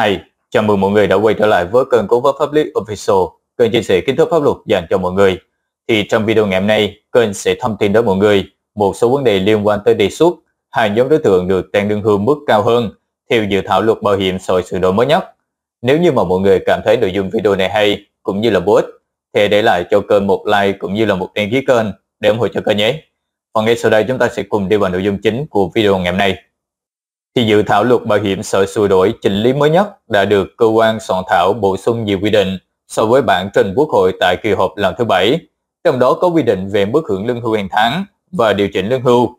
Hi, chào mừng mọi người đã quay trở lại với kênh Cố vấn Pháp lý Official, kênh chia sẻ kiến thức pháp luật dành cho mọi người. Thì trong video ngày hôm nay, kênh sẽ thông tin đến mọi người một số vấn đề liên quan tới đề xuất hai nhóm đối tượng được tăng lương hưu mức cao hơn theo dự thảo luật bảo hiểm xã hội sửa đổi mới nhất. Nếu như mà mọi người cảm thấy nội dung video này hay cũng như là bổ ích, thì để lại cho kênh một like cũng như là một đăng ký kênh để ủng hộ cho kênh nhé. Còn ngay sau đây chúng ta sẽ cùng đi vào nội dung chính của video ngày hôm nay thì dự thảo luật bảo hiểm sợi sửa đổi chỉnh lý mới nhất đã được cơ quan soạn thảo bổ sung nhiều quy định so với bản trình Quốc hội tại kỳ họp lần thứ bảy, trong đó có quy định về mức hưởng lương hưu hàng tháng và điều chỉnh lương hưu.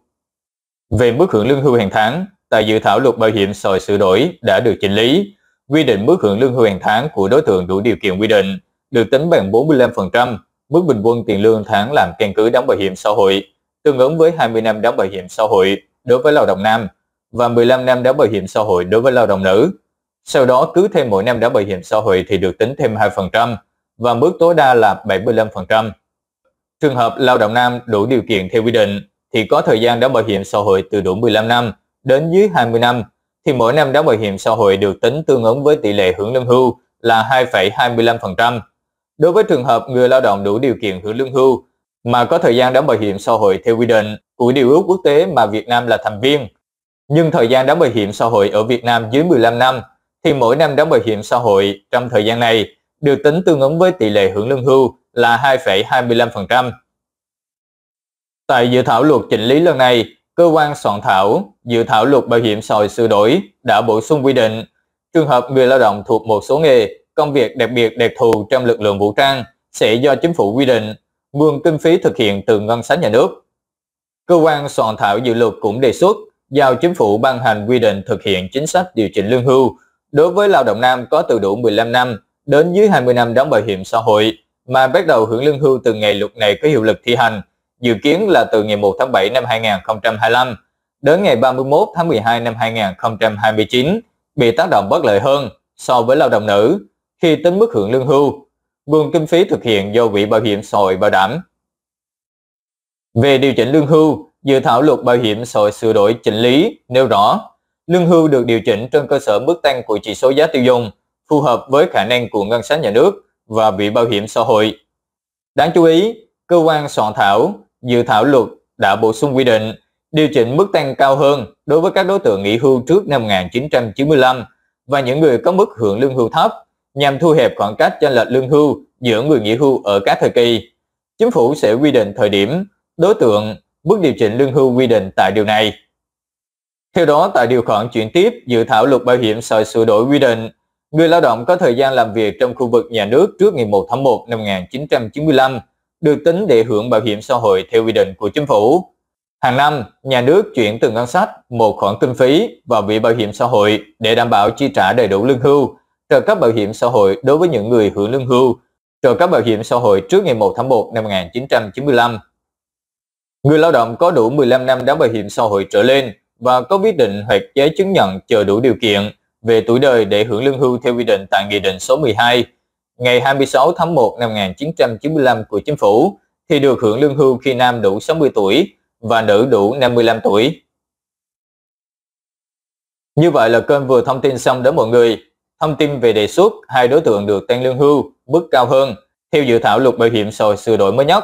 Về mức hưởng lương hưu hàng tháng, tại dự thảo luật bảo hiểm sợi sửa đổi đã được chỉnh lý, quy định mức hưởng lương hưu hàng tháng của đối tượng đủ điều kiện quy định được tính bằng 45% mức bình quân tiền lương tháng làm căn cứ đóng bảo hiểm xã hội, tương ứng với 20 năm đóng bảo hiểm xã hội đối với lao động nam và 15 năm đóng bảo hiểm xã hội đối với lao động nữ. Sau đó cứ thêm mỗi năm đóng bảo hiểm xã hội thì được tính thêm 2% và mức tối đa là 75%. Trường hợp lao động nam đủ điều kiện theo quy định thì có thời gian đóng bảo hiểm xã hội từ đủ 15 năm đến dưới 20 năm thì mỗi năm đóng bảo hiểm xã hội được tính tương ứng với tỷ lệ hưởng lương hưu là 2,25%. Đối với trường hợp người lao động đủ điều kiện hưởng lương hưu mà có thời gian đóng bảo hiểm xã hội theo quy định của điều ước quốc tế mà Việt Nam là thành viên nhưng thời gian đóng bảo hiểm xã hội ở Việt Nam dưới 15 năm thì mỗi năm đóng bảo hiểm xã hội trong thời gian này được tính tương ứng với tỷ lệ hưởng lương hưu là 2,25%. Tại dự thảo luật chỉnh lý lần này, cơ quan soạn thảo dự thảo luật bảo hiểm xã hội sửa đổi đã bổ sung quy định trường hợp người lao động thuộc một số nghề, công việc đặc biệt đặc thù trong lực lượng vũ trang sẽ do chính phủ quy định nguồn kinh phí thực hiện từ ngân sách nhà nước. Cơ quan soạn thảo dự luật cũng đề xuất giao chính phủ ban hành quy định thực hiện chính sách điều chỉnh lương hưu đối với lao động nam có từ đủ 15 năm đến dưới 20 năm đóng bảo hiểm xã hội mà bắt đầu hưởng lương hưu từ ngày luật này có hiệu lực thi hành, dự kiến là từ ngày 1 tháng 7 năm 2025 đến ngày 31 tháng 12 năm 2029 bị tác động bất lợi hơn so với lao động nữ khi tính mức hưởng lương hưu, nguồn kinh phí thực hiện do Quỹ Bảo hiểm xã hội bảo đảm. Về điều chỉnh lương hưu, Dự thảo luật bảo hiểm xã hội sửa đổi chỉnh lý nêu rõ, lương hưu được điều chỉnh trên cơ sở mức tăng của chỉ số giá tiêu dùng, phù hợp với khả năng của ngân sách nhà nước và vị bảo hiểm xã hội. Đáng chú ý, cơ quan soạn thảo, dự thảo luật đã bổ sung quy định điều chỉnh mức tăng cao hơn đối với các đối tượng nghỉ hưu trước năm 1995 và những người có mức hưởng lương hưu thấp nhằm thu hẹp khoảng cách trên lệch lương hưu giữa người nghỉ hưu ở các thời kỳ. Chính phủ sẽ quy định thời điểm, đối tượng Mức điều chỉnh lương hưu quy định tại điều này. Theo đó, tại điều khoản chuyển tiếp, dự thảo luật bảo hiểm sợi sửa đổi quy định, người lao động có thời gian làm việc trong khu vực nhà nước trước ngày 1 tháng 1 năm 1995 được tính để hưởng bảo hiểm xã hội theo quy định của chính phủ. Hàng năm, nhà nước chuyển từ ngân sách một khoản kinh phí vào Quỹ Bảo hiểm xã hội để đảm bảo chi trả đầy đủ lương hưu, trợ cấp bảo hiểm xã hội đối với những người hưởng lương hưu, trợ cấp bảo hiểm xã hội trước ngày 1 tháng 1 năm 1995. Người lao động có đủ 15 năm đóng bảo hiểm xã hội trở lên và có quyết định hoặc giấy chứng nhận chờ đủ điều kiện về tuổi đời để hưởng lương hưu theo quy định tại Nghị định số 12 ngày 26 tháng 1 năm 1995 của Chính phủ thì được hưởng lương hưu khi nam đủ 60 tuổi và nữ đủ 55 tuổi. Như vậy là kênh vừa thông tin xong đến mọi người. Thông tin về đề xuất hai đối tượng được tăng lương hưu mức cao hơn theo dự thảo luật bảo hiểm xã hội sửa đổi mới nhất